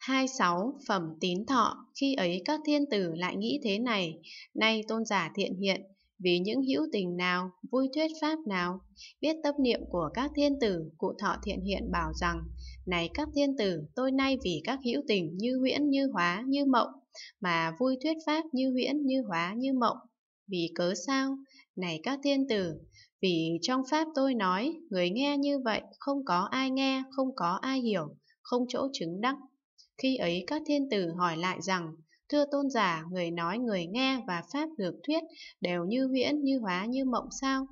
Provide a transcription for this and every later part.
26. Phẩm tín thọ Khi ấy các thiên tử lại nghĩ thế này, nay tôn giả thiện hiện, vì những hữu tình nào, vui thuyết pháp nào. Biết tâm niệm của các thiên tử, cụ thọ thiện hiện bảo rằng, Này các thiên tử, tôi nay vì các hữu tình như huyễn như hóa như mộng, mà vui thuyết pháp như huyễn như hóa như mộng. Vì cớ sao? Này các thiên tử, vì trong pháp tôi nói, người nghe như vậy, không có ai nghe, không có ai hiểu, không chỗ chứng đắc. Khi ấy các thiên tử hỏi lại rằng, thưa tôn giả, người nói người nghe và pháp được thuyết đều như viễn như hóa, như mộng sao?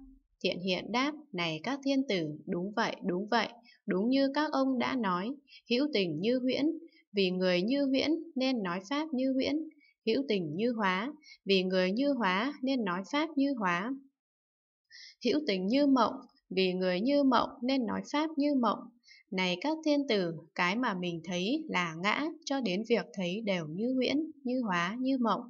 Thiện hiện đáp, này các thiên tử, đúng vậy, đúng vậy, đúng như các ông đã nói, hữu tình như viễn, vì người như viễn nên nói pháp như viễn; hữu tình như hóa, vì người như hóa nên nói pháp như hóa. Hữu tình như mộng, vì người như mộng nên nói pháp như mộng, này các thiên tử, cái mà mình thấy là ngã, cho đến việc thấy đều như huyễn, như hóa, như mộng.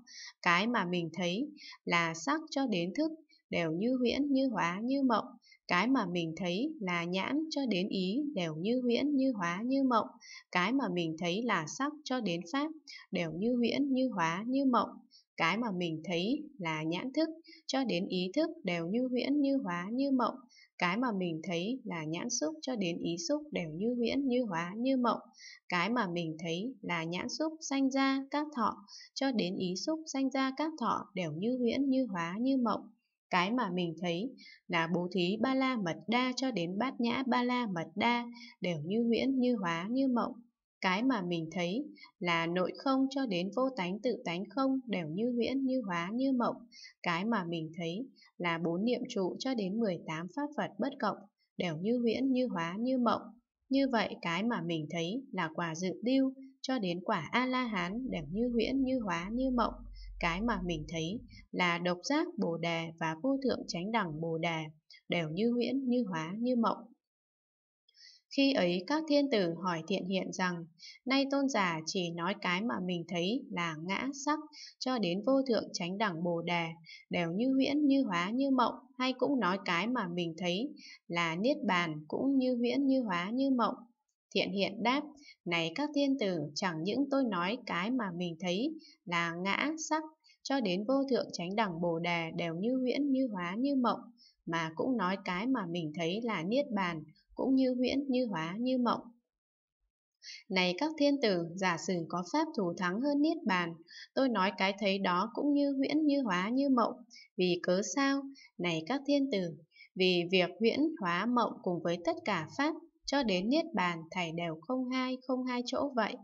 Cái mà mình thấy là sắc cho đến thức, đều như huyễn, như hóa, như mộng. Cái mà mình thấy là nhãn cho đến ý, đều như huyễn, như hóa, như mộng. Cái mà mình thấy là sắc cho đến pháp, đều như huyễn, như hóa, như mộng. Cái mà mình thấy là nhãn thức, cho đến ý thức đều như huyễn, như hóa, như mộng cái mà mình thấy là nhãn xúc cho đến ý xúc đều như huyễn như hóa như mộng cái mà mình thấy là nhãn xúc sanh ra các thọ cho đến ý xúc sanh ra các thọ đều như huyễn như hóa như mộng cái mà mình thấy là bố thí ba la mật đa cho đến bát nhã ba la mật đa đều như huyễn như hóa như mộng cái mà mình thấy là nội không cho đến vô tánh tự tánh không đều như huyễn như hóa như mộng cái mà mình thấy là bốn niệm trụ cho đến 18 pháp Phật bất cộng, đều như huyễn, như hóa, như mộng. Như vậy cái mà mình thấy là quả dự tiêu cho đến quả A-la-hán đều như huyễn, như hóa, như mộng. Cái mà mình thấy là độc giác Bồ Đề và vô thượng chánh đẳng Bồ Đề đều như huyễn, như hóa, như mộng. Khi ấy các thiên tử hỏi thiện hiện rằng, nay tôn giả chỉ nói cái mà mình thấy là ngã sắc cho đến vô thượng chánh đẳng bồ đề, đều như huyễn như hóa như mộng, hay cũng nói cái mà mình thấy là niết bàn cũng như huyễn như hóa như mộng. Thiện hiện đáp, này các thiên tử, chẳng những tôi nói cái mà mình thấy là ngã sắc cho đến vô thượng chánh đẳng bồ đề đều như huyễn như hóa như mộng, mà cũng nói cái mà mình thấy là niết bàn cũng như huyễn, như hóa, như mộng. Này các thiên tử, giả sử có pháp thủ thắng hơn Niết Bàn, tôi nói cái thấy đó cũng như huyễn, như hóa, như mộng. Vì cớ sao? Này các thiên tử, vì việc huyễn, hóa, mộng cùng với tất cả pháp cho đến Niết Bàn thảy đều không hai, không hai chỗ vậy.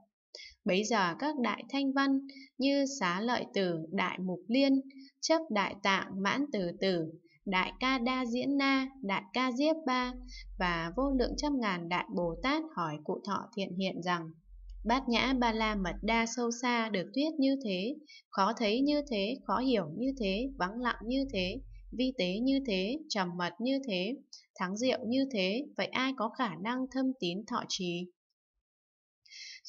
Bấy giờ các đại thanh văn như xá lợi tử, đại mục liên, chấp đại tạng, mãn từ tử, Đại Ca Đa Diễn Na, Đại Ca Diếp Ba và vô lượng trăm ngàn Đại Bồ Tát hỏi cụ thọ thiện hiện rằng Bát nhã ba la mật đa sâu xa được thuyết như thế, khó thấy như thế, khó hiểu như thế, vắng lặng như thế, vi tế như thế, trầm mật như thế, thắng diệu như thế, vậy ai có khả năng thâm tín thọ trì?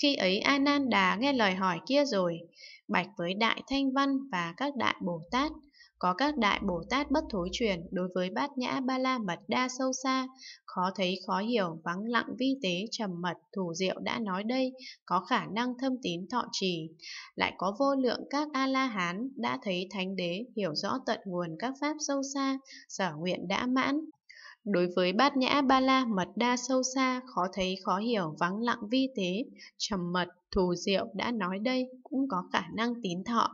Khi ấy A Nan Đà nghe lời hỏi kia rồi, bạch với Đại Thanh Văn và các Đại Bồ Tát, có các đại Bồ Tát bất thối truyền đối với bát nhã ba la mật đa sâu xa, khó thấy khó hiểu, vắng lặng vi tế, trầm mật, thủ diệu đã nói đây, có khả năng thâm tín thọ trì. Lại có vô lượng các A-la-hán đã thấy thánh đế, hiểu rõ tận nguồn các pháp sâu xa, sở nguyện đã mãn, Đối với bát nhã ba la mật đa sâu xa, khó thấy khó hiểu, vắng lặng vi tế, trầm mật, thù diệu đã nói đây cũng có khả năng tín thọ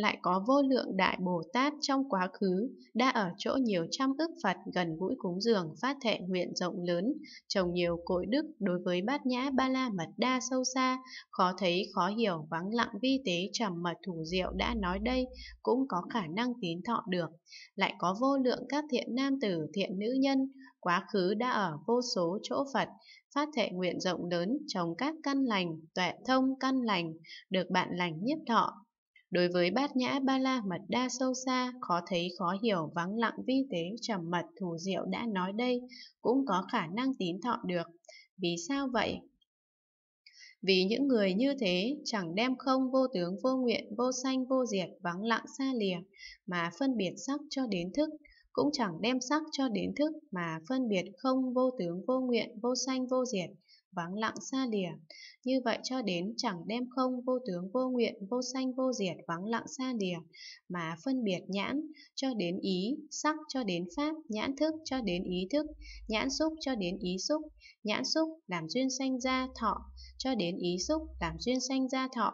lại có vô lượng đại Bồ Tát trong quá khứ đã ở chỗ nhiều trăm ức Phật gần gũi cúng dường phát thệ nguyện rộng lớn, trồng nhiều cội đức đối với bát nhã ba la mật đa sâu xa, khó thấy khó hiểu vắng lặng vi tế trầm mật thủ diệu đã nói đây cũng có khả năng tín thọ được. Lại có vô lượng các thiện nam tử thiện nữ nhân, quá khứ đã ở vô số chỗ Phật, phát thệ nguyện rộng lớn trồng các căn lành, tuệ thông căn lành, được bạn lành nhiếp thọ, Đối với bát nhã ba la mật đa sâu xa, khó thấy khó hiểu vắng lặng vi tế trầm mật thù diệu đã nói đây cũng có khả năng tín thọ được. Vì sao vậy? Vì những người như thế chẳng đem không vô tướng vô nguyện vô sanh vô diệt vắng lặng xa lìa mà phân biệt sắc cho đến thức, cũng chẳng đem sắc cho đến thức mà phân biệt không vô tướng vô nguyện vô sanh vô diệt vắng lặng xa lìa. Như vậy cho đến chẳng đem không vô tướng vô nguyện, vô sanh vô diệt vắng lặng xa lìa, mà phân biệt nhãn cho đến ý, sắc cho đến pháp, nhãn thức cho đến ý thức, nhãn xúc cho đến ý xúc, nhãn xúc làm duyên sanh ra thọ, cho đến ý xúc làm duyên sanh ra thọ,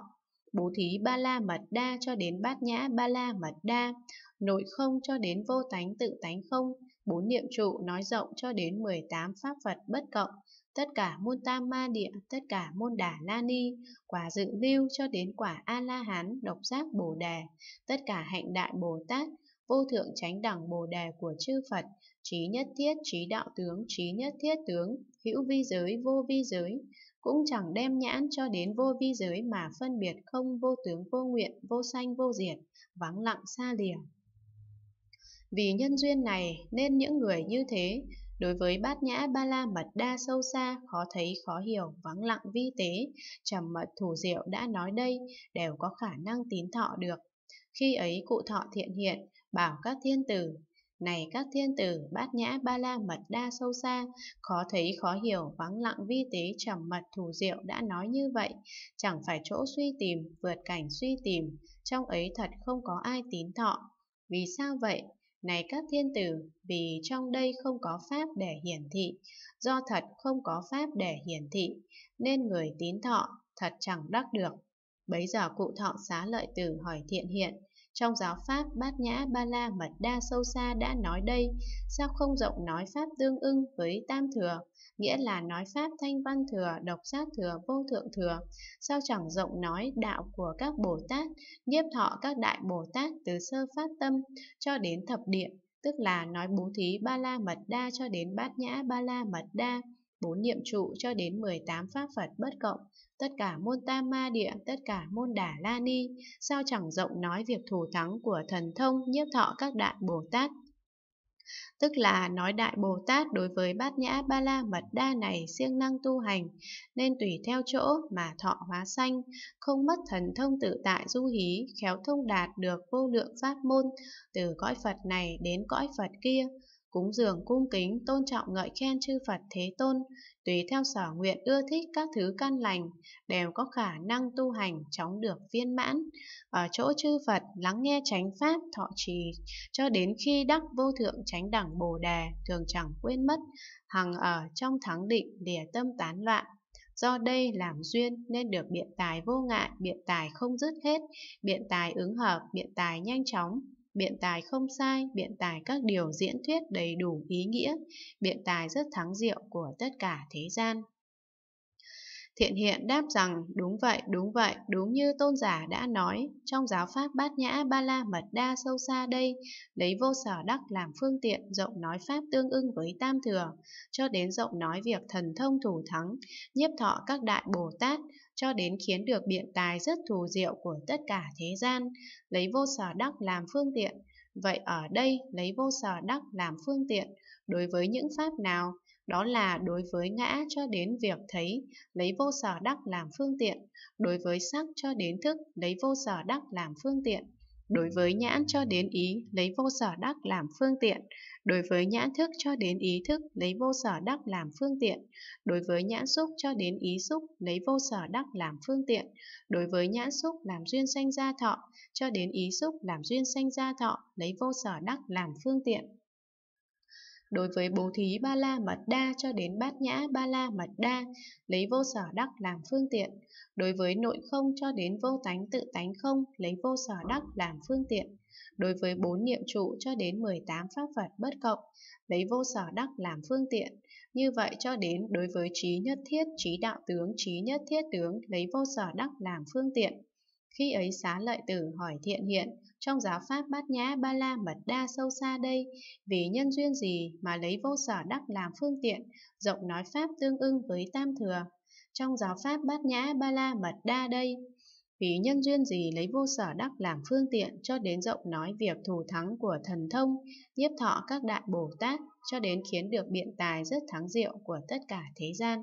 bố thí ba la mật đa cho đến bát nhã ba la mật đa, nội không cho đến vô tánh tự tánh không, bốn niệm trụ nói rộng cho đến 18 pháp Phật bất cộng, tất cả môn tam ma địa, tất cả môn đà la ni, quả dự lưu cho đến quả A-la-hán độc giác bồ đề, tất cả hạnh đại Bồ Tát, vô thượng chánh đẳng bồ đề của chư Phật, trí nhất thiết trí đạo tướng, trí nhất thiết tướng, hữu vi giới vô vi giới, cũng chẳng đem nhãn cho đến vô vi giới mà phân biệt không vô tướng vô nguyện, vô sanh vô diệt, vắng lặng xa lìa. Vì nhân duyên này nên những người như thế Đối với bát nhã ba la mật đa sâu xa, khó thấy, khó hiểu, vắng lặng vi tế, trầm mật thủ diệu đã nói đây, đều có khả năng tín thọ được. Khi ấy cụ thọ thiện hiện, bảo các thiên tử, này các thiên tử, bát nhã ba la mật đa sâu xa, khó thấy khó hiểu, vắng lặng vi tế trầm mật thủ diệu đã nói như vậy, chẳng phải chỗ suy tìm, vượt cảnh suy tìm, trong ấy thật không có ai tín thọ. Vì sao vậy? Này các thiên tử, vì trong đây không có pháp để hiển thị, do thật không có pháp để hiển thị, nên người tín thọ thật chẳng đắc được. Bấy giờ cụ thọ xá lợi tử hỏi thiện hiện, trong giáo pháp Bát Nhã Ba La Mật Đa Sâu Xa đã nói đây, sao không rộng nói pháp tương ưng với Tam Thừa, nghĩa là nói pháp thanh văn thừa, độc giác thừa, vô thượng thừa, sao chẳng rộng nói đạo của các Bồ Tát, nhiếp thọ các đại Bồ Tát từ sơ phát tâm cho đến thập địa, tức là nói bố thí Ba La Mật Đa cho đến Bát Nhã Ba La Mật Đa, bốn niệm trụ cho đến 18 pháp Phật bất cộng, tất cả môn tam ma địa, tất cả môn Đà la ni, sao chẳng rộng nói việc thù thắng của thần thông nhiếp thọ các đại Bồ Tát. Tức là nói Đại Bồ Tát đối với bát nhã ba la mật đa này siêng năng tu hành, nên tùy theo chỗ mà thọ hóa sanh, không mất thần thông tự tại du hí, khéo thông đạt được vô lượng pháp môn, từ cõi Phật này đến cõi Phật kia, cúng dường cung kính, tôn trọng ngợi khen chư Phật Thế Tôn, tùy theo sở nguyện ưa thích các thứ căn lành, đều có khả năng tu hành chóng được viên mãn. Ở chỗ chư Phật lắng nghe chánh pháp thọ trì, cho đến khi đắc vô thượng chánh đẳng Bồ Đề, thường chẳng quên mất, hằng ở trong thắng định lìa tâm tán loạn. Do đây làm duyên nên được biện tài vô ngại, biện tài không dứt hết, biện tài ứng hợp, biện tài nhanh chóng, biện tài không sai, biện tài các điều diễn thuyết đầy đủ ý nghĩa, biện tài rất thắng diệu của tất cả thế gian. Thiện hiện đáp rằng đúng vậy, đúng vậy, đúng như tôn giả đã nói, trong giáo pháp bát nhã ba la mật đa sâu xa đây, lấy vô sở đắc làm phương tiện rộng nói pháp tương ưng với tam thừa, cho đến rộng nói việc thần thông thủ thắng, nhiếp thọ các đại Bồ Tát, cho đến khiến được biện tài rất thù diệu của tất cả thế gian, lấy vô sở đắc làm phương tiện. Vậy ở đây lấy vô sở đắc làm phương tiện đối với những pháp nào? Đó là đối với ngã cho đến việc thấy, lấy vô sở đắc làm phương tiện, đối với sắc cho đến thức, lấy vô sở đắc làm phương tiện, Đối với nhãn cho đến ý, lấy vô sở đắc làm phương tiện. Đối với nhãn thức cho đến ý thức, lấy vô sở đắc làm phương tiện. Đối với nhãn xúc cho đến ý xúc, lấy vô sở đắc làm phương tiện. Đối với nhãn xúc làm duyên sanh gia thọ, cho đến ý xúc làm duyên sanh gia thọ, lấy vô sở đắc làm phương tiện. Đối với bố thí ba la mật đa cho đến bát nhã ba la mật đa, lấy vô sở đắc làm phương tiện. Đối với nội không cho đến vô tánh tự tánh không, lấy vô sở đắc làm phương tiện. Đối với bốn niệm trụ cho đến 18 pháp Phật bất cộng, lấy vô sở đắc làm phương tiện. Như vậy cho đến đối với trí nhất thiết, trí đạo tướng, trí nhất thiết tướng, lấy vô sở đắc làm phương tiện. Khi ấy xá lợi tử hỏi thiện hiện, trong giáo pháp bát nhã ba la mật đa sâu xa đây, vì nhân duyên gì mà lấy vô sở đắc làm phương tiện, rộng nói pháp tương ưng với tam thừa. Trong giáo pháp bát nhã ba la mật đa đây, vì nhân duyên gì lấy vô sở đắc làm phương tiện cho đến rộng nói việc thù thắng của thần thông, nhiếp thọ các đại Bồ Tát, cho đến khiến được biện tài rất thắng diệu của tất cả thế gian.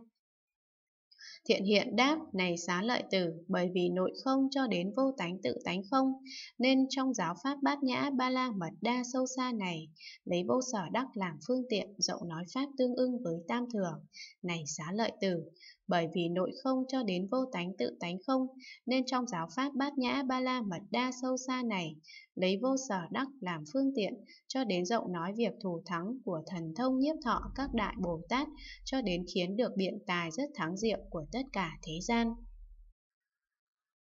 Thiện hiện đáp, này xá lợi tử, bởi vì nội không cho đến vô tánh tự tánh không, nên trong giáo pháp bát nhã ba la mật đa sâu xa này, lấy vô sở đắc làm phương tiện dậu nói pháp tương ưng với tam thừa. Này xá lợi tử, bởi vì nội không cho đến vô tánh tự tánh không, nên trong giáo pháp bát nhã ba la mật đa sâu xa này, lấy vô sở đắc làm phương tiện, cho đến rộng nói việc thù thắng của thần thông nhiếp thọ các đại Bồ Tát, cho đến khiến được biện tài rất thắng diệu của tất cả thế gian.